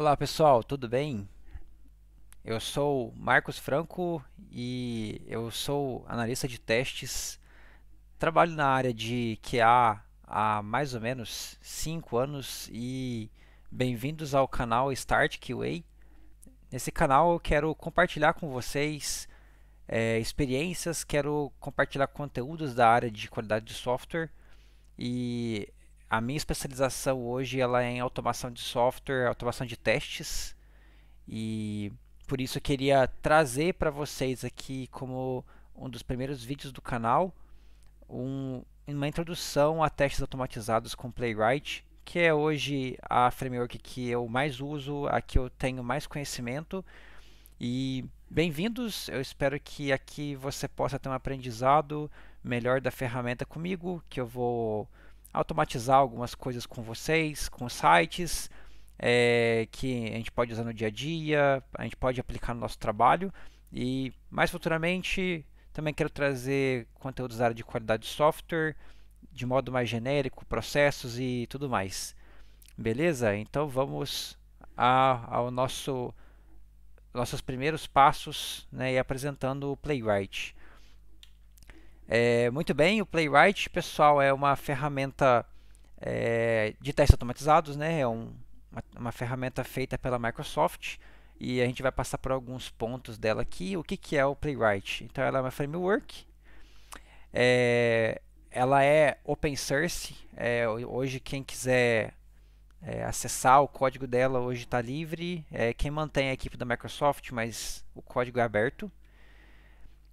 Olá pessoal, tudo bem? Eu sou Marcos Franco e eu sou analista de testes. Trabalho na área de QA há mais ou menos 5 anos e bem-vindos ao canal Start QA. Nesse canal eu quero compartilhar com vocês é, experiências, quero compartilhar conteúdos da área de qualidade de software e a minha especialização hoje ela é em automação de software, automação de testes e por isso eu queria trazer para vocês aqui como um dos primeiros vídeos do canal um, uma introdução a testes automatizados com Playwright, que é hoje a framework que eu mais uso, a que eu tenho mais conhecimento e bem-vindos. Eu espero que aqui você possa ter um aprendizado melhor da ferramenta comigo, que eu vou automatizar algumas coisas com vocês, com sites é, que a gente pode usar no dia a dia, a gente pode aplicar no nosso trabalho e mais futuramente também quero trazer conteúdos da área de qualidade de software de modo mais genérico, processos e tudo mais. Beleza? Então vamos a, ao nosso nossos primeiros passos né, e apresentando o Playwright. É, muito bem, o Playwright, pessoal, é uma ferramenta é, de testes automatizados, né? É um, uma, uma, ferramenta feita pela Microsoft e a gente vai passar por alguns pontos dela aqui. O que, que é o Playwright? Então, ela é uma framework. É, ela é open source. É, hoje, quem quiser é, acessar o código dela hoje está livre. É, quem mantém é a equipe da Microsoft, mas o código é aberto.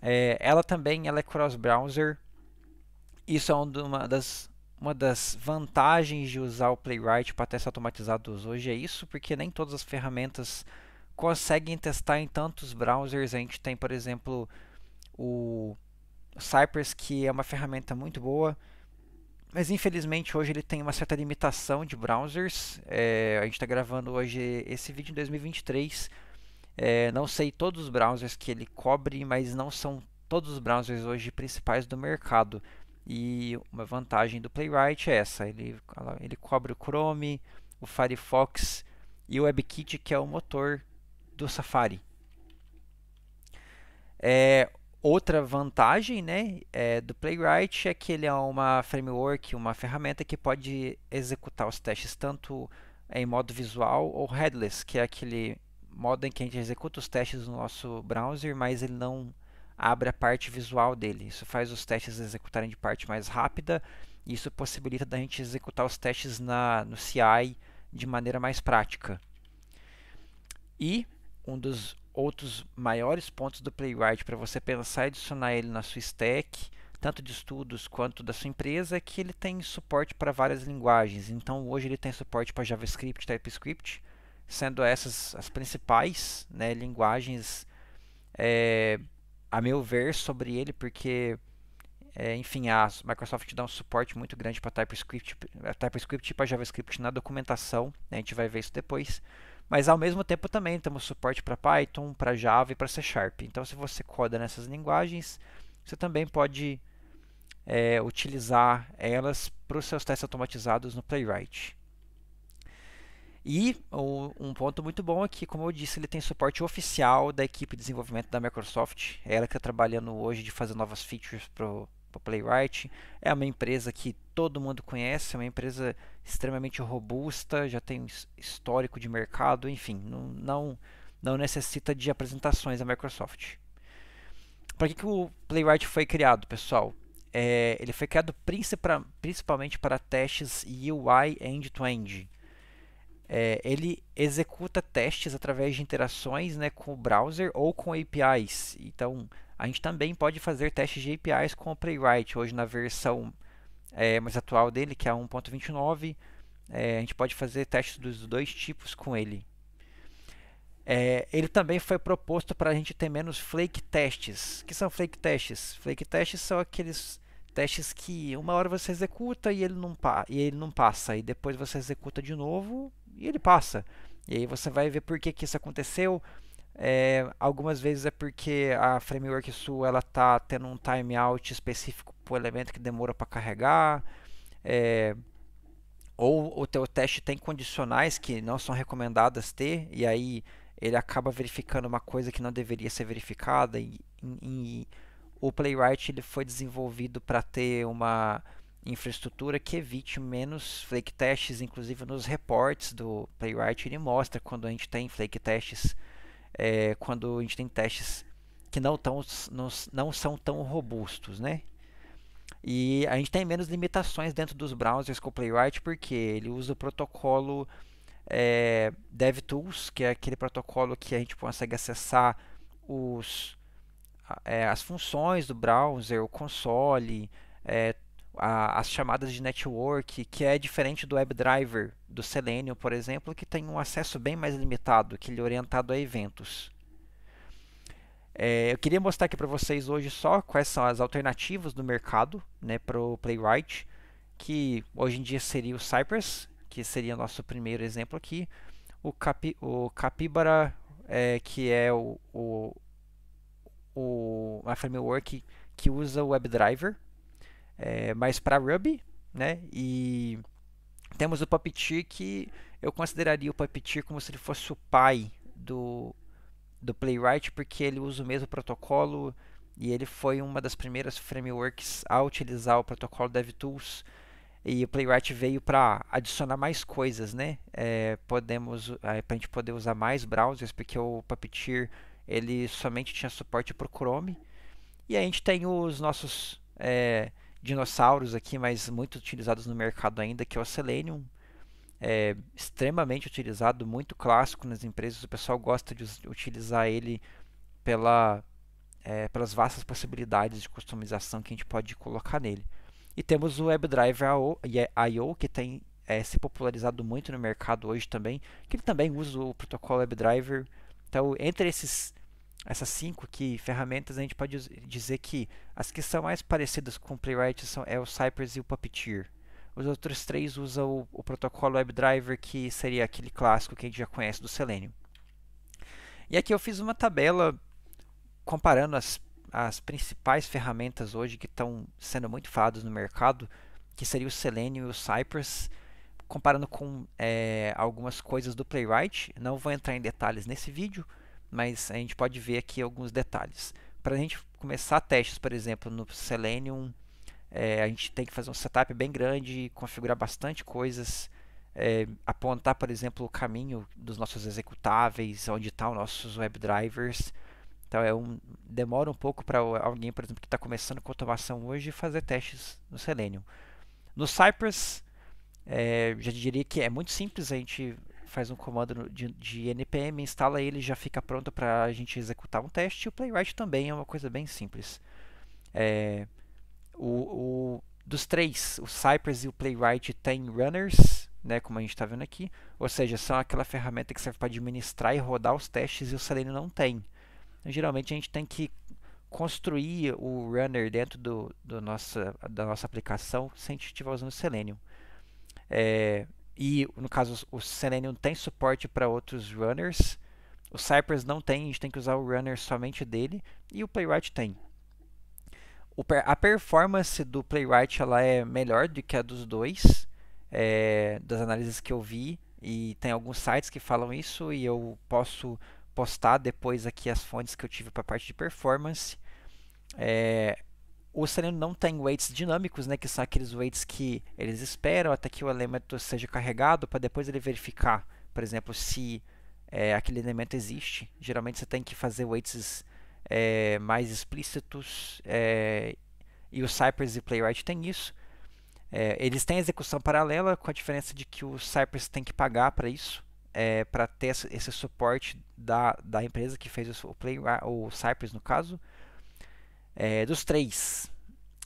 É, ela também ela é cross-browser. Isso é uma das, uma das vantagens de usar o Playwright para testes automatizados hoje. É isso, porque nem todas as ferramentas conseguem testar em tantos browsers. A gente tem, por exemplo, o Cypress, que é uma ferramenta muito boa, mas infelizmente hoje ele tem uma certa limitação de browsers. É, a gente está gravando hoje esse vídeo em 2023 é, não sei todos os browsers que ele cobre, mas não são todos os browsers hoje principais do mercado. E uma vantagem do Playwright é essa: ele, ele cobre o Chrome, o Firefox e o WebKit, que é o motor do Safari. É, outra vantagem né, é, do Playwright é que ele é uma framework, uma ferramenta que pode executar os testes tanto em modo visual ou headless, que é aquele modo em que a gente executa os testes no nosso browser, mas ele não abre a parte visual dele. Isso faz os testes executarem de parte mais rápida e isso possibilita da gente executar os testes na, no CI de maneira mais prática. E um dos outros maiores pontos do Playwright para você pensar e adicionar ele na sua stack, tanto de estudos quanto da sua empresa, é que ele tem suporte para várias linguagens. Então hoje ele tem suporte para JavaScript, TypeScript, sendo essas as principais né, linguagens, é, a meu ver, sobre ele, porque, é, enfim, a Microsoft dá um suporte muito grande para TypeScript, TypeScript e para JavaScript na documentação, né, a gente vai ver isso depois, mas ao mesmo tempo também temos suporte para Python, para Java e para C Sharp. Então, se você coda nessas linguagens, você também pode é, utilizar elas para os seus testes automatizados no Playwright. E o, um ponto muito bom é que, como eu disse, ele tem suporte oficial da equipe de desenvolvimento da Microsoft. É ela que está trabalhando hoje de fazer novas features para o Playwright. É uma empresa que todo mundo conhece, é uma empresa extremamente robusta, já tem um histórico de mercado, enfim, não, não, não necessita de apresentações da Microsoft. Para que, que o Playwright foi criado, pessoal? É, ele foi criado principalmente para testes UI end-to-end. end to end é, ele executa testes através de interações né, com o browser ou com APIs. Então, a gente também pode fazer testes de APIs com o Playwright. Hoje, na versão é, mais atual dele, que é a 1.29, é, a gente pode fazer testes dos dois tipos com ele. É, ele também foi proposto para a gente ter menos flake tests. O que são flake tests? Flake tests são aqueles testes que uma hora você executa e ele não, pa e ele não passa, e depois você executa de novo e ele passa. E aí você vai ver por que, que isso aconteceu. É, algumas vezes é porque a framework sua ela tá tendo um timeout específico para o elemento que demora para carregar. É, ou o teu teste tem condicionais que não são recomendadas ter, e aí ele acaba verificando uma coisa que não deveria ser verificada. E, e, e o playwright ele foi desenvolvido para ter uma infraestrutura que evite menos flake tests, inclusive nos reportes do Playwright ele mostra quando a gente tem flake tests, é, quando a gente tem testes que não, tão, não, não são tão robustos, né? E a gente tem menos limitações dentro dos browsers com o Playwright porque ele usa o protocolo é, DevTools, que é aquele protocolo que a gente consegue acessar os, é, as funções do browser, o console, é, a, as chamadas de network, que é diferente do WebDriver do Selenium, por exemplo, que tem um acesso bem mais limitado, que ele é orientado a eventos. É, eu queria mostrar aqui para vocês hoje só quais são as alternativas do mercado né, para o Playwright, que hoje em dia seria o Cypress, que seria nosso primeiro exemplo aqui, o, capi, o capibara é, que é o, o, o, a framework que usa o WebDriver, é, mais para Ruby, né? E temos o Puppeteer que eu consideraria o Puppeteer como se ele fosse o pai do, do Playwright, porque ele usa o mesmo protocolo e ele foi uma das primeiras frameworks a utilizar o protocolo DevTools e o Playwright veio para adicionar mais coisas, né? É, podemos é, para a gente poder usar mais browsers, porque o Puppeteer ele somente tinha suporte para o Chrome e a gente tem os nossos é, dinossauros aqui, mas muito utilizados no mercado ainda, que é o Selenium. É extremamente utilizado, muito clássico nas empresas. O pessoal gosta de utilizar ele pela, é, pelas vastas possibilidades de customização que a gente pode colocar nele. E temos o WebDriver I.O., é que tem é, se popularizado muito no mercado hoje também, que ele também usa o protocolo WebDriver. Então, entre esses essas cinco aqui, ferramentas, a gente pode dizer que as que são mais parecidas com o Playwright são, é o Cypress e o Puppeteer. Os outros três usam o, o protocolo WebDriver, que seria aquele clássico que a gente já conhece do Selenium. E aqui eu fiz uma tabela comparando as, as principais ferramentas hoje que estão sendo muito faladas no mercado, que seria o Selenium e o Cypress, comparando com é, algumas coisas do Playwright. Não vou entrar em detalhes nesse vídeo, mas a gente pode ver aqui alguns detalhes. Para a gente começar testes, por exemplo, no Selenium, é, a gente tem que fazer um setup bem grande, configurar bastante coisas, é, apontar, por exemplo, o caminho dos nossos executáveis, onde estão tá os nossos drivers. Então é um, demora um pouco para alguém, por exemplo, que está começando com automação hoje, fazer testes no Selenium. No Cypress, é, já diria que é muito simples a gente faz um comando de, de npm, instala ele, já fica pronto para a gente executar um teste. E o playwright também é uma coisa bem simples. É, o, o, dos três, o Cypress e o Playwright tem runners, né, como a gente está vendo aqui, ou seja, são aquela ferramenta que serve para administrar e rodar os testes e o Selenium não tem. Então, geralmente a gente tem que construir o runner dentro do, do nossa, da nossa aplicação sem a gente estiver usando o Selenium. É, e, no caso, o Selenium tem suporte para outros runners. O Cypress não tem, a gente tem que usar o runner somente dele. E o Playwright tem. O, a performance do Playwright ela é melhor do que a dos dois, é, das análises que eu vi. E tem alguns sites que falam isso e eu posso postar depois aqui as fontes que eu tive para a parte de performance. É, o selenium não tem weights dinâmicos, né, que são aqueles weights que eles esperam até que o elemento seja carregado para depois ele verificar, por exemplo, se é, aquele elemento existe. Geralmente você tem que fazer weights é, mais explícitos é, e o Cypress e Playwright tem isso. É, eles têm execução paralela com a diferença de que o Cypress tem que pagar para isso, é, para ter esse suporte da, da empresa que fez o, Play, o Cypress no caso. É, dos três,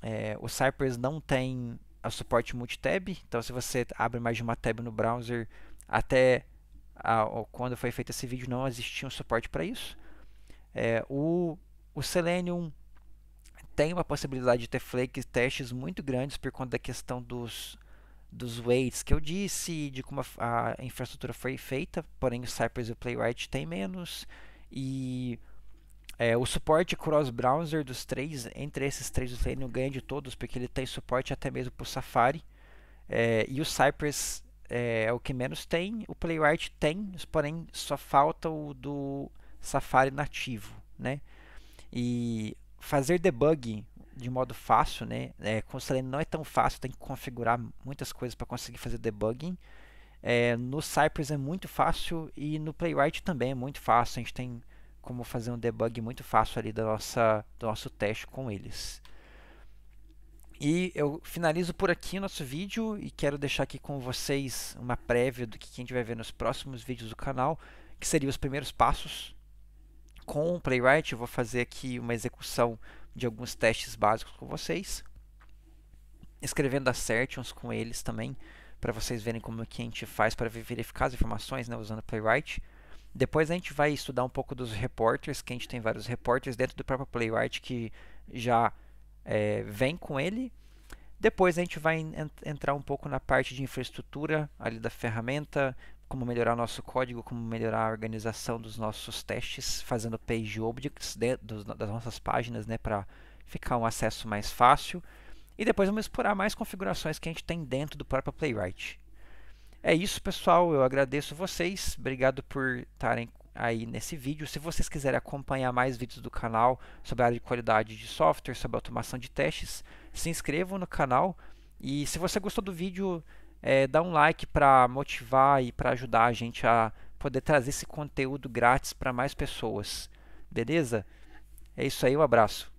é, o Cypress não tem o suporte multitab, então se você abre mais de uma tab no browser, até a, quando foi feito esse vídeo não existia um suporte para isso. É, o, o Selenium tem uma possibilidade de ter flakes, testes muito grandes por conta da questão dos, dos weights que eu disse, de como a, a infraestrutura foi feita, porém o Cypress e o Playwright tem menos, e é, o suporte cross-browser dos três, entre esses três, o Selenium ganha de todos, porque ele tem suporte até mesmo para o Safari. É, e o Cypress é, é, o que menos tem, o PlayWright tem, porém só falta o do Safari nativo. Né? E fazer debug de modo fácil, né? É, com o Selenium não é tão fácil, tem que configurar muitas coisas para conseguir fazer debugging. É, no Cypress é muito fácil e no Playwright também é muito fácil. A gente tem como fazer um debug muito fácil ali da nossa, do nosso teste com eles. E eu finalizo por aqui o nosso vídeo e quero deixar aqui com vocês uma prévia do que a gente vai ver nos próximos vídeos do canal, que seriam os primeiros passos. Com o Playwright eu vou fazer aqui uma execução de alguns testes básicos com vocês, escrevendo assertions com eles também, para vocês verem como que a gente faz para verificar as informações né, usando Playwright. Depois a gente vai estudar um pouco dos reporters, que a gente tem vários reporters dentro do próprio playwright que já é, vem com ele. Depois a gente vai ent entrar um pouco na parte de infraestrutura ali da ferramenta, como melhorar nosso código, como melhorar a organização dos nossos testes, fazendo page objects dos, das nossas páginas, né, para ficar um acesso mais fácil. E depois vamos explorar mais configurações que a gente tem dentro do próprio Playwright. É isso, pessoal. Eu agradeço vocês. Obrigado por estarem aí nesse vídeo. Se vocês quiserem acompanhar mais vídeos do canal sobre a área de qualidade de software, sobre automação de testes, se inscrevam no canal. E se você gostou do vídeo, é, dá um like para motivar e para ajudar a gente a poder trazer esse conteúdo grátis para mais pessoas. Beleza? É isso aí, um abraço.